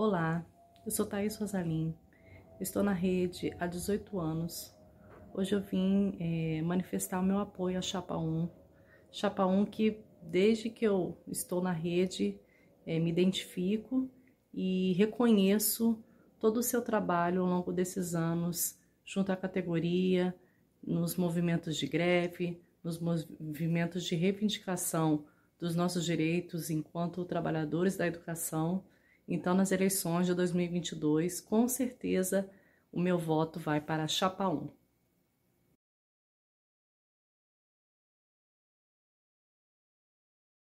Olá, eu sou Thaís Rosalim, estou na rede há 18 anos. Hoje eu vim é, manifestar o meu apoio à Chapa 1, Chapa 1 que desde que eu estou na rede é, me identifico e reconheço todo o seu trabalho ao longo desses anos junto à categoria, nos movimentos de greve, nos movimentos de reivindicação dos nossos direitos enquanto trabalhadores da educação então, nas eleições de 2022, com certeza o meu voto vai para Chapa 1.